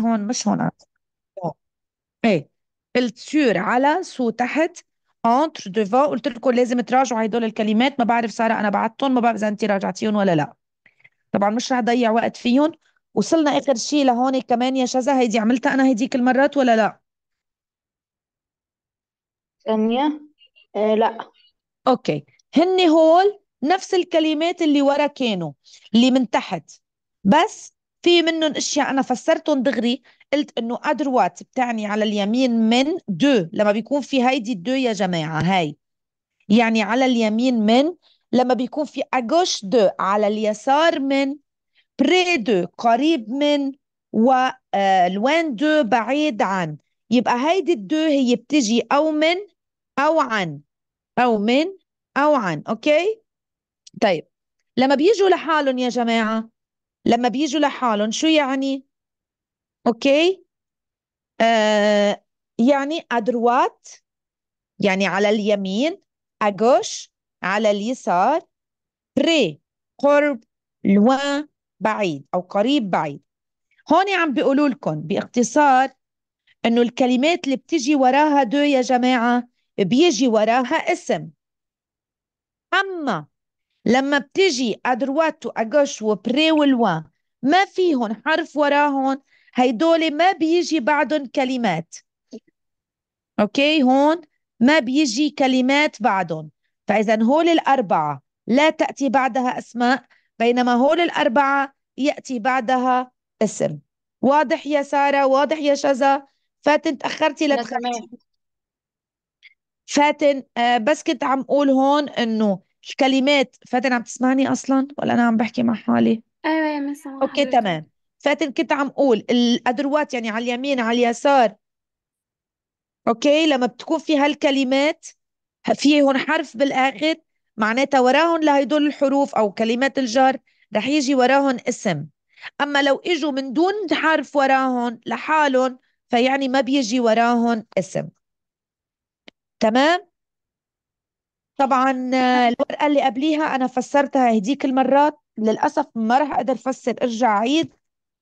هون مش هون ايه قلت سور على سو تحت انتر دوفا قلت لكم لازم تراجعوا هدول الكلمات ما بعرف ساره انا بعتهم ما بعرف اذا انت راجعتيهم ولا لا طبعا مش رح ضيع وقت فيهم وصلنا اخر شيء لهون كمان يا شذا هيدي عملتها انا هيديك المرات ولا لا ثانية آه لا اوكي هن هول نفس الكلمات اللي ورا كانوا اللي من تحت بس في منهم اشياء انا فسرتهم دغري قلت انه ادروات بتعني على اليمين من دو لما بيكون في هيدي دو يا جماعه هاي يعني على اليمين من لما بيكون في اغوش دو على اليسار من بري دو قريب من ولوين آه، دو بعيد عن يبقى هيدي الدو هي بتجي او من او عن او من او عن اوكي طيب لما بيجوا لحالهم يا جماعه لما بيجوا لحالهم شو يعني اوكي آه يعني ادروات يعني على اليمين اغوش على اليسار بري قرب لوان بعيد او قريب بعيد هون عم بيقولوا لكم باختصار انه الكلمات اللي بتيجي وراها دو يا جماعه بيجي وراها اسم اما لما بتجي ادروات واجوش وبري ولوان ما فيهم حرف وراهم هيدول ما بيجي بعدهم كلمات اوكي هون ما بيجي كلمات بعدهم فاذا هول الاربعه لا تاتي بعدها اسماء بينما هول الاربعه ياتي بعدها اسم واضح يا ساره واضح يا شذا فاتن تاخرتي لتخلصي فاتن آه بس كنت عم اقول هون انه كلمات فاتن عم تسمعني اصلا ولا انا عم بحكي مع حالي ايوه يا مس اوكي حبيبتي. تمام فاتن كنت عم اقول الادروات يعني على اليمين على اليسار اوكي لما بتكون في هالكلمات هون حرف بالاخر معناتها وراهم لهدول الحروف او كلمات الجر رح يجي وراهم اسم اما لو اجوا من دون حرف وراهم لحالهم فيعني ما بيجي وراهم اسم تمام طبعا آه، الورقة اللي قبليها أنا فسرتها هديك المرات للأسف ما رح أقدر فسر أرجع عيد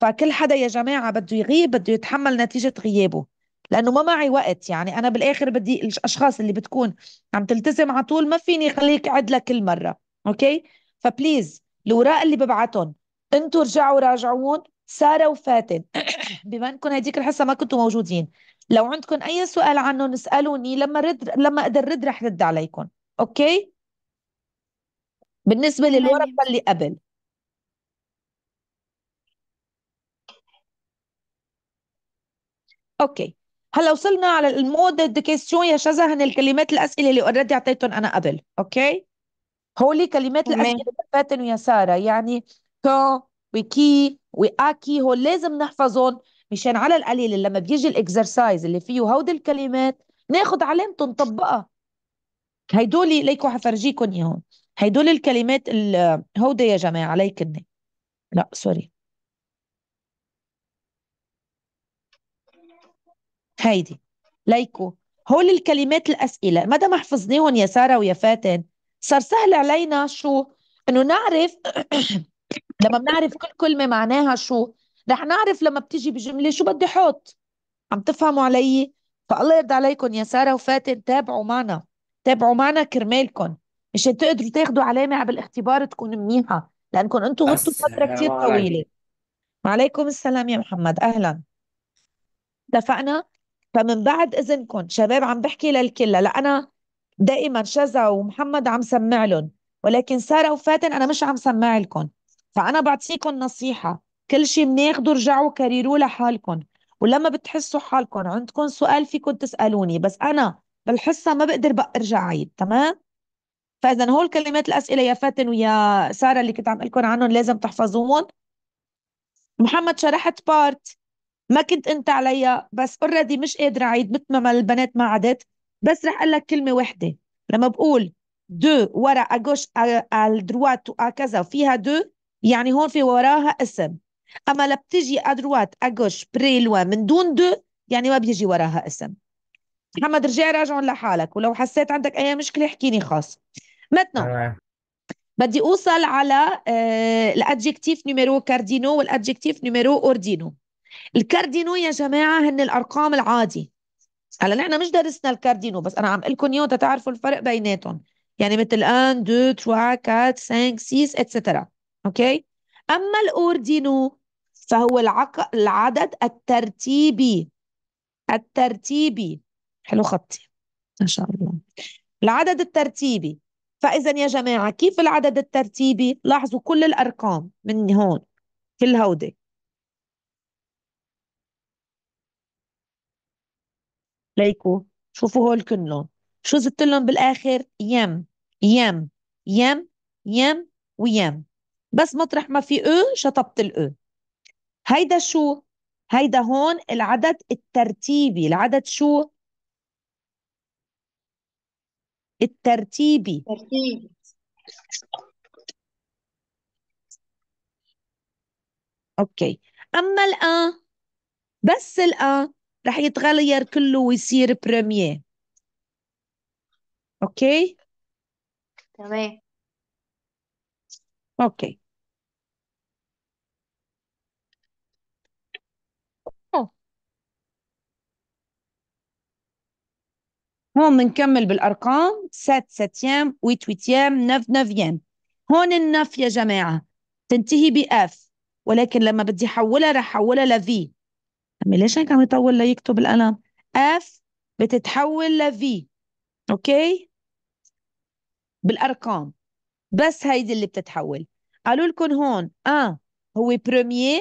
فكل حدا يا جماعة بده يغيب بده يتحمل نتيجة غيابه لأنه ما معي وقت يعني أنا بالآخر بدي الأشخاص اللي بتكون عم تلتزم على طول ما فيني خليك عدلة كل مرة أوكي فبليز الأوراق اللي ببعتهم أنتوا رجعوا راجعون سارة وفاتن بما أنكم هديك الحصة ما كنتوا موجودين لو عندكم أي سؤال عنهم اسألوني لما رد لما أقدر رد رح رد عليكم اوكي بالنسبة للورقة اللي قبل اوكي هلا وصلنا على المود دي كيستيون يا شذا هن الكلمات الاسئله اللي اوريدي اعطيتهم انا قبل اوكي هولي كلمات الاسئله الاسئله فاتن ويا ساره يعني كو وكي واكي هول لازم نحفظهم مشان على القليل لما بيجي الاكسرسايز اللي فيه هودي الكلمات ناخد علامته نطبقها هيدول ليكو حفرجيكم اياهم هيدول الكلمات هودي يا جماعه ليكني لا سوري هيدي ليكو هول الكلمات الاسئله مدى ما حفظناهم يا ساره ويا فاتن صار سهل علينا شو انه نعرف لما بنعرف كل كلمه معناها شو رح نعرف لما بتيجي بجمله شو بدي احط عم تفهموا علي فالله يرضى عليكم يا ساره وفاتن تابعوا معنا تابعوا معنا كرمالكم مشان تقدروا تاخذوا علامة بالاختبار تكون منيحة لأنكم أنتم غبتوا فترة السلام طويلة عليكم وعليكم السلام يا محمد أهلا اتفقنا فمن بعد إذنكم شباب عم بحكي للكل أنا دائما شذا ومحمد عم سمع لهم ولكن سارة وفاتن أنا مش عم سمع لكم فأنا بعطيكم نصيحة كل شيء بناخده رجعوا كرروه لحالكم ولما بتحسوا حالكم عندكم سؤال فيكم تسألوني بس أنا بالحصه ما بقدر بقى ارجع عيد تمام فاذا هول كلمات الاسئله يا فاتن ويا ساره اللي كنت عم لكم عنهم لازم تحفظوهم محمد شرحت بارت ما كنت انت عليا بس اوريدي مش قادره اعيد مثل ما البنات ما عدت بس رح اقول لك كلمه واحده لما بقول دو ورا اجوش الدروات وكذا فيها دو يعني هون في وراها اسم اما لما بتجي ادروات اجوش بري من دون دو يعني ما بيجي وراها اسم محمد رجع راجعهم لحالك ولو حسيت عندك اي مشكله احكيني خاص متنا بدي اوصل على الادجكتيف نيميرو كاردينو والادجكتيف نيميرو اوردينو الكاردينو يا جماعه هن الارقام العادي هلا نحن مش درسنا الكاردينو بس انا عم اقول لكم اياه تتعرفوا الفرق بيناتهم يعني مثل ان دو تروا كات سانك سيس اتسترا اوكي اما الاوردينو فهو العق... العدد الترتيبي الترتيبي حلو خطي ما شاء الله العدد الترتيبي فإذا يا جماعة كيف العدد الترتيبي لاحظوا كل الأرقام من هون كل هودي ليكو شوفوا هول كلهم شو زدت لهم بالآخر يم يم يم يم ويم بس مطرح ما في او شطبت الاو هيدا شو هيدا هون العدد الترتيبي العدد شو الترتيبي ترتيبي اوكي اما الان بس الان رح يتغير كله ويصير بريمير اوكي تمام اوكي هون بنكمل بالارقام 7 7 8 8 9 9 هون النف يا جماعه تنتهي باف ولكن لما بدي احولها رح احولها لفي امي ليش هيك عم يطول ليكتب القلم اف بتتحول لفي اوكي بالارقام بس هيدي اللي بتتحول قالوا لكم هون اه هو بروميير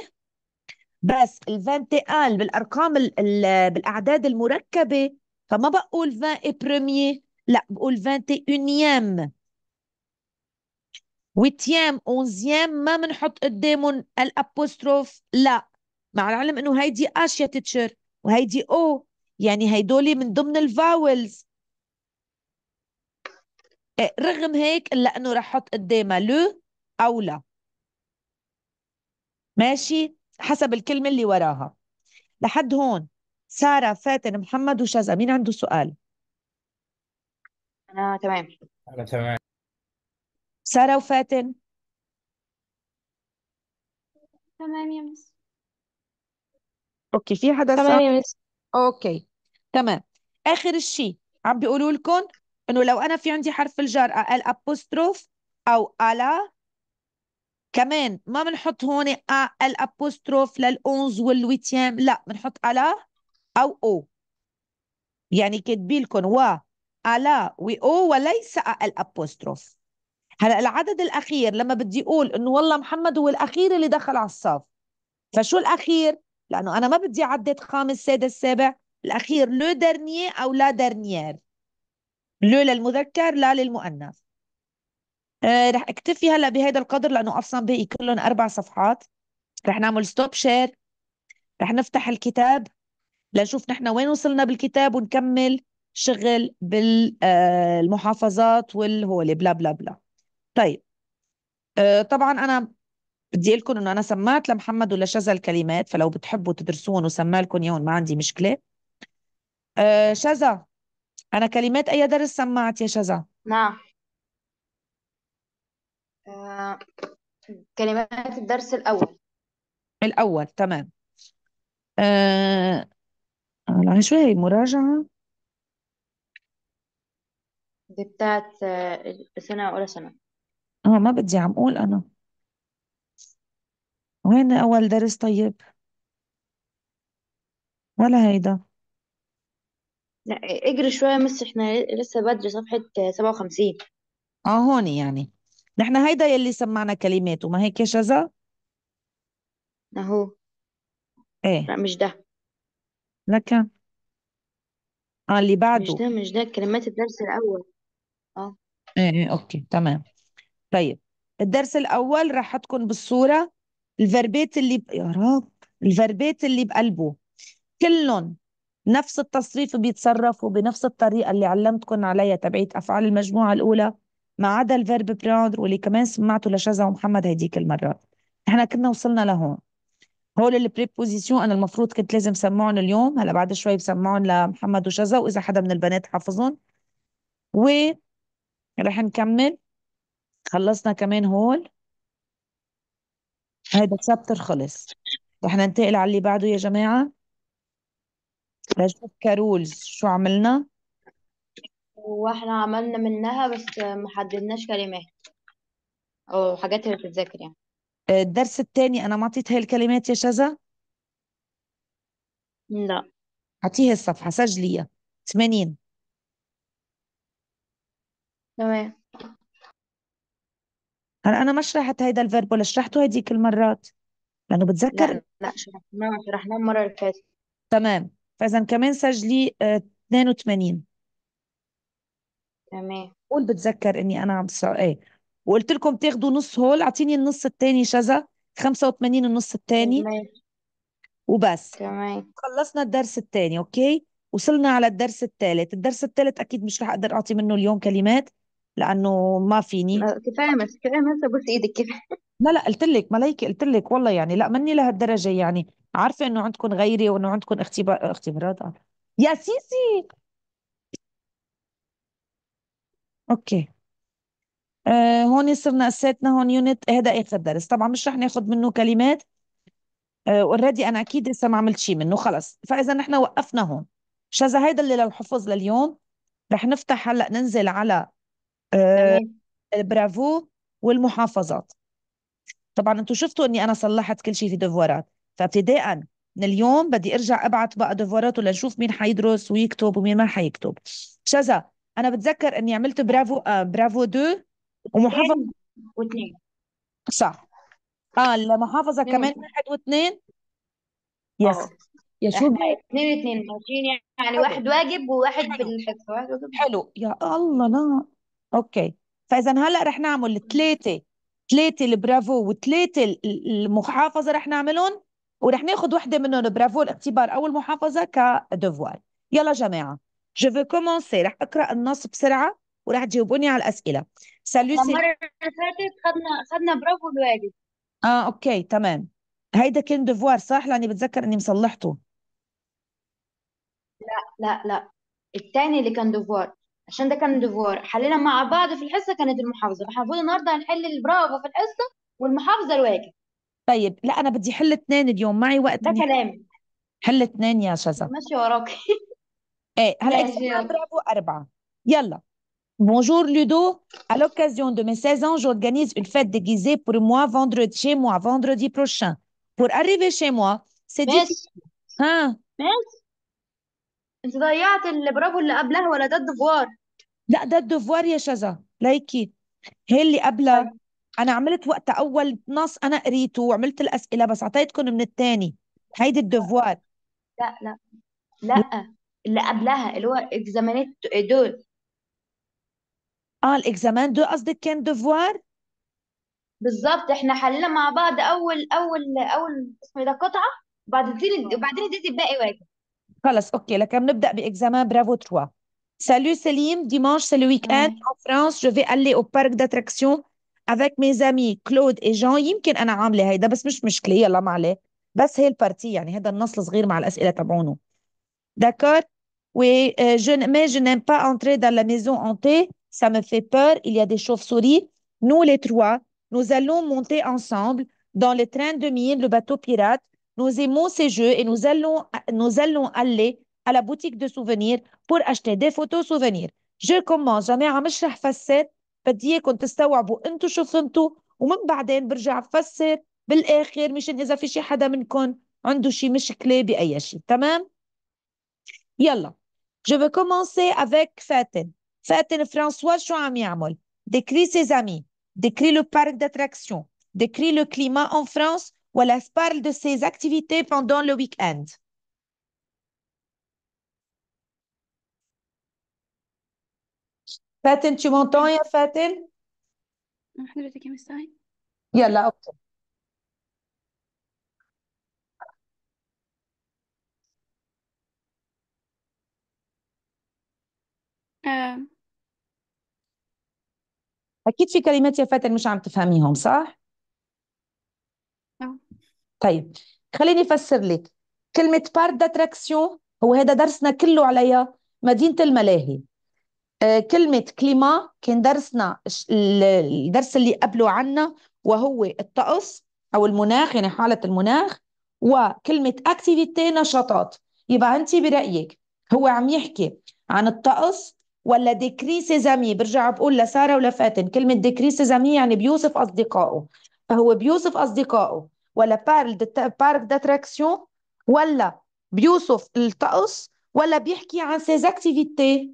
بس ال 21 بالارقام الـ الـ بالاعداد المركبه فما بقول 20 بروميي لا بقول 21 وتيام اونزيام ما بنحط قدامهم الابوستروف لا مع العلم انه هيدي اش يا تيتشر وهيدي او يعني هيدول من ضمن الفاولز إيه، رغم هيك الا انه رح احط قدامها لو او لا ماشي حسب الكلمه اللي وراها لحد هون سارة فاتن محمد وشذا مين عنده سؤال؟ أنا تمام أنا تمام سارة وفاتن تمام يا مس أوكي في حدا تمام يا مس أوكي تمام آخر شيء عم بيقولوا لكم إنه لو أنا في عندي حرف الجر آه، الأبوستروف أو ألا كمان ما بنحط هون الابوستروف للأونز والويتيام لا بنحط على أو أو يعني لكم و ألا و أو وليس الأبوستروف هلا العدد الأخير لما بدي أقول إنه والله محمد هو الأخير اللي دخل على الصف فشو الأخير؟ لأنه أنا ما بدي عدد خامس سادس سابع الأخير لو درنيي أو لا درنيير لو للمذكر لا للمؤنث آه رح اكتفي هلا بهذا القدر لانه اصلا باقي كلهم اربع صفحات رح نعمل ستوب شير رح نفتح الكتاب لنشوف نحن وين وصلنا بالكتاب ونكمل شغل بالمحافظات والهولي بلا بلا بلا طيب آه، طبعا انا بدي اقول لكم انه انا سمعت لمحمد ولشذا الكلمات فلو بتحبوا تدرسون وسمع لكم اياهم ما عندي مشكله آه، شذا انا كلمات اي درس سمعت يا شذا نعم كلمات الدرس الاول الاول تمام شو هي مراجعة دي بتاعت آه، سنة أولى سنة اه ما بدي عم أقول أنا وين أول درس طيب ولا هيدا لا اجري شوية بس احنا لسه بدري صفحة سبعة وخمسين اه هون يعني نحن هيدا يلي سمعنا كلمات وما هيك يا شذا أهو ايه لا مش ده لكن اه اللي مش بعده ده مش ده كلمات الدرس الأول اه ايه إيه، اوكي تمام طيب الدرس الاول راح تكون بالصوره الفربيت اللي ب... يا رب الفربيت اللي بقلبه كلهم نفس التصريف بيتصرفوا بنفس الطريقه اللي علمتكم عليها تبعيت افعال المجموعه الاولى ما عدا الفيرب براندر واللي كمان سمعته لشذا ومحمد هيديك المره احنا كنا وصلنا لهون هول البريبوزيسيون انا المفروض كنت لازم سمعهم اليوم هلا بعد شوي بسمعهم لمحمد وشذا واذا حدا من البنات حافظهم و رح نكمل خلصنا كمان هول هيدا الشابتر خلص رح ننتقل على اللي بعده يا جماعه لنشوف كارولز شو عملنا واحنا عملنا منها بس ما حددناش كلمات او حاجات اللي بتتذاكر يعني الدرس الثاني انا ما اعطيت هاي الكلمات يا شذا لا اعطيها الصفحه سجليها 80 تمام هلا انا ما شرحت هيدا الفيرب ولا شرحته هذيك المرات لانه بتذكر لا لا شرحناه شرحناه المره اللي فاتت تمام فاذا كمان سجلي 82 آه، تمام قول بتذكر اني انا عم بص... ايه وقلت لكم تاخدوا نص هول اعطيني النص الثاني شذا 85 النص الثاني وبس تمام خلصنا الدرس الثاني اوكي وصلنا على الدرس الثالث الدرس الثالث اكيد مش رح اقدر اعطي منه اليوم كلمات لانه ما فيني آه، كفايه مس كفايه مس ابوس ايدك كفايه لا لا قلت لك ملايكه قلت لك والله يعني لا مني لهالدرجه يعني عارفه انه عندكم غيري وانه عندكم اختبار اختبارات يا سيسي اوكي آه، هون صرنا اساتنا هون يونت هذا اخر درس طبعا مش رح ناخذ منه كلمات اوريدي آه، انا اكيد لسه ما عملت شيء منه خلص فاذا نحن وقفنا هون شذا هيدا اللي للحفظ لليوم رح نفتح هلا ننزل على آه، برافو والمحافظات طبعا انتم شفتوا اني انا صلحت كل شيء في ديفوارات فابتداء من اليوم بدي ارجع ابعت بقى دفوارات ولنشوف مين حيدرس ويكتب ومين ما حيكتب شذا انا بتذكر اني عملت برافو آه برافو دو ومحافظة واحد واثنين صح اه المحافظة اتنين كمان واحد. واحد واثنين اه. يس اه شو احنا اتنين اتنين ماشيين يعني واحد واجب وواحد بالحفظ واحد واجب حلو يا الله لا اوكي فاذا هلا رح نعمل ثلاثة ثلاثة البرافو وثلاثة المحافظة رح نعملهم ورح ناخذ وحده منهم برافو الاختبار او المحافظه كدفوار يلا جماعه جو فو كومونسي رح اقرا النص بسرعه وراح تجاوبوني على الاسئله سالو سي المره اللي فاتت خدنا خدنا برافو الواجب اه اوكي تمام هيدا كان ديفوار صح لاني بتذكر اني مصلحته لا لا لا الثاني اللي كان ديفوار عشان ده كان ديفوار حلينا مع بعض في الحصه كانت المحافظه المفروض النهارده هنحل البرافو في الحصه والمحافظه الواجب طيب لا انا بدي حل اثنين اليوم معي وقت ده إني كلامي حل اثنين يا شذا ماشي وراكي ايه هلا برافو اربعه يلا Bonjour Ludo. À l'occasion de mes 16 ans, j'organise une fête déguisée pour moi vendredi chez moi, vendredi prochain. Pour arriver chez moi, c'est difficile. Hein? ماشي انت ضيعت البرافو اللي قبلها ولا ده الدفوار لا ده الدفوار يا شذا لا هي اللي قبلها انا عملت وقت اول نص انا قريته وعملت الاسئله بس اعطيتكم من الثاني هيدي الدفوار لا لا لا اللي قبلها اللي هو اكزامينت دول اه الاكزامان دو قصدك كان دوفوار بالظبط احنا حلينا مع بعض اول اول اول اسمه إيه ده قطعه آه. بعدين وبعدين اديتي الباقي واجب خلص اوكي لكن بنبدا باكزامان برافو 3 سالو سليم ديمانش سي الويك اند ان فرانس جو في الي او بارك داتراكسيون افيك مي زامي كلود اي Claude يمكن أنا عاملة هيدا بس مش مشكلة يلا ما عليه بس هي البارتي يعني هذا النص الصغير مع الأسئلة تبعونه. داكور وي جو مي جو نيم با انتري دان لا ميزون اونتي ça me fait peur, il y a des chauves-souris. Nous, les trois, nous allons monter ensemble dans le train de mine, le bateau pirate. Nous aimons ces jeux et nous allons, nous allons aller à la boutique de souvenirs pour acheter des photos souvenirs. Je commence, jamais je vais commencer avec Fatin Fatin François Chouamiamol décrit ses amis décrit le parc d'attractions décrit le climat en France elle parle de ses activités pendant le week-end Fatin, tu m'entends ya فاتن؟ حضرتك يا اكيد في كلمات يا فاتن مش عم تفهميهم صح آه. طيب خليني افسر لك كلمه بارك داتراكسيون هو هذا درسنا كله عليها مدينه الملاهي آه، كلمه كليما كان درسنا الدرس اللي قبله عنا وهو الطقس او المناخ يعني حاله المناخ وكلمه اكتيفيتي نشاطات يبقى انت برايك هو عم يحكي عن الطقس ولا ديكريس زامي برجع بقول لساره ولفاتن كلمه ديكريس زامي يعني بيوصف اصدقائه فهو بيوصف اصدقائه ولا بارل بارك داتراكسيون ولا بيوصف الطقس ولا بيحكي عن سيز اكتيفيتي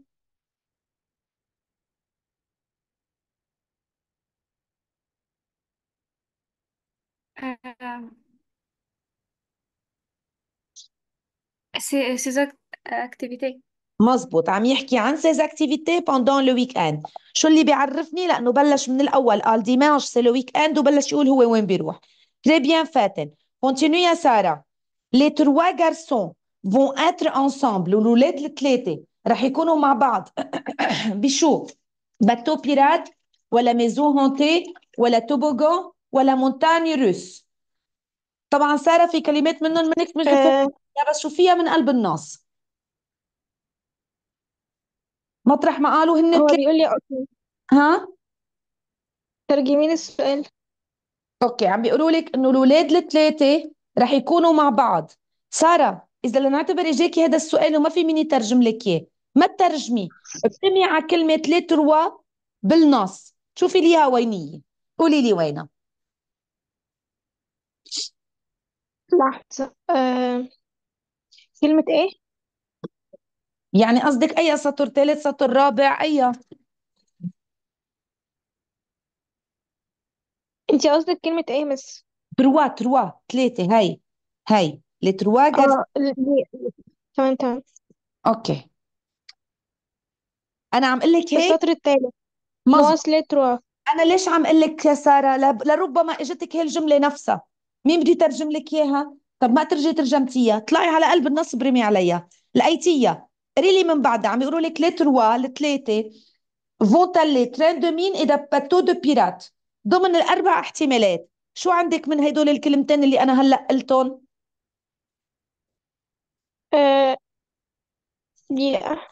سيز اكتيفيتي مزبوط عم يحكي عن سيز اكتيفيتي بوندون لو ويك اند شو اللي بيعرفني لانه بلش من الاول قال ديماج سي لو ويك اند وبلش يقول هو وين بيروح تري بيان فاتن كونتينيو يا ساره لي تروا غارسون فون اتر انسامبل الاولاد الثلاثه رح يكونوا مع بعض بشو باتو بيرات ولا ميزون هونتي ولا توبوغو ولا مونتاني روس طبعا ساره في كلمات منهم منك مش آه. بس شوفيها من قلب النص مطرح ما قالوا هن هو تلاتة بيقول لي اوكي ها ترجمين السؤال اوكي عم بيقولوا لك انه الاولاد الثلاثه رح يكونوا مع بعض ساره اذا لنعتبر اجاكي هذا السؤال وما في مين يترجم لك اياه ما تترجمي اجتمعي على كلمه ثلاث روا بالنص شوفي لي اياها وينيه قولي لي وينها لحظة أه... كلمة ايه؟ يعني قصدك أي سطر ثالث سطر رابع أي انت قصدك كلمة ايه مس تروا تروا ثلاثة هاي هاي لتروا جر اه ال- تمام تمام أوكي أنا عم أقول لك هيك السطر الثالث مظبوط لتروا أنا ليش عم أقول لك يا سارة لربما إجتك هي الجملة نفسها مين بده يترجم لك إياها طب ما ترجي ترجمتيها طلعي على قلب النص برمي عليها لقيتيها قري لي من بعدها عم يقولوا لك لي تروا الثلاثه فوتالي ترين دو مين اذا باتو دو بيرات ضمن الاربع احتمالات شو عندك من هدول الكلمتين اللي انا هلا قلتهم دقيقة آه،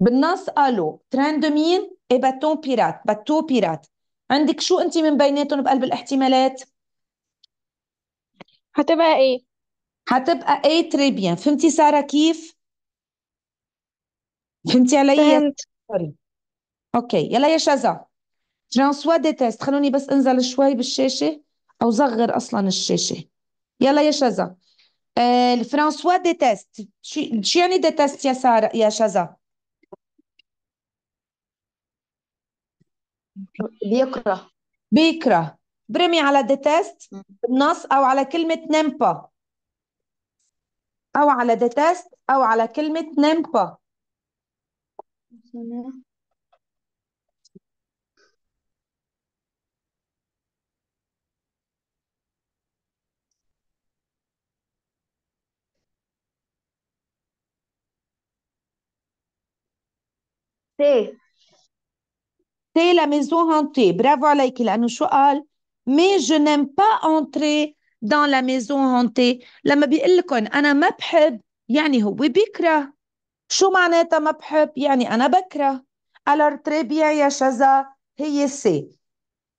بالنص قالوا ترين دو مين اي باتون بيرات باتو بيرات عندك شو انت من بيناتهم بقلب الاحتمالات هتبقى ايه حتبقى اي تريبيان فهمتي سارة كيف؟ فهمتي علي؟ سوري اوكي يلا يا شذا فرانسوا دي تيست خلوني بس انزل شوي بالشاشة او صغر اصلا الشاشة يلا يا شذا آه فرانسوا دي تيست شو يعني دي تيست يا سارة يا شذا؟ بيكره بيكره برمي على ديتست بالنص او على كلمة نمبا ou la déteste, ou à la qu'elle m'aime pas. C'est la maison rentrée. Bravo à toi, mais je n'aime pas entrer دان لا ميزون هونتي لما بيقول لكم انا ما بحب يعني هو بيكره شو معناتها ما بحب يعني انا بكره الر تريبيا يا شذا هي سي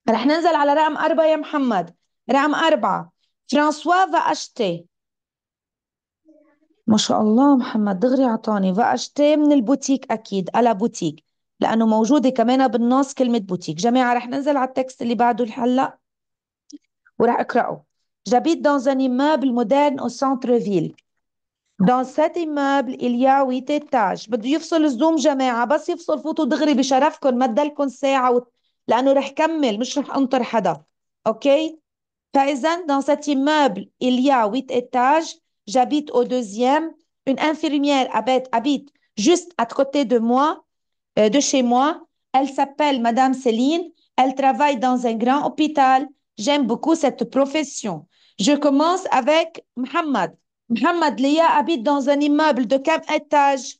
رح ننزل على رقم أربعة يا محمد رقم أربعة فرانسوا فأشتي ما شاء الله محمد دغري عطاني فأشتي من البوتيك أكيد ألا بوتيك لأنه موجودة كمان بالنص كلمة بوتيك جماعة رح ننزل على التكست اللي بعده هلأ ورح أقرأه J'habite dans un immeuble moderne au centre-ville. Dans cet immeuble, il y a huit étages. يفصل الزوم جماعة بس يفصل فوتوا دغري بشرفكم ما ساعة رح كمل مش رح أنطر حدا. أوكي؟ فإذا dans cet immeuble, il y a huit étages. J'habite au deuxième. Une infirmière habite, juste à côté de moi, euh, de chez moi. Elle s'appelle Madame Céline. Elle travaille dans un grand hôpital. J'aime beaucoup cette profession. Je commence avec Mohammed. Mohammed Léa habite dans un immeuble de quatre étages.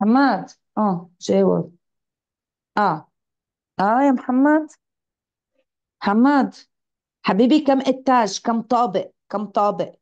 Mohamed, oh, j'ai Ah, ah, Mohammed. Mohamed. حبيبي كم اتاج كم طابق كم طابق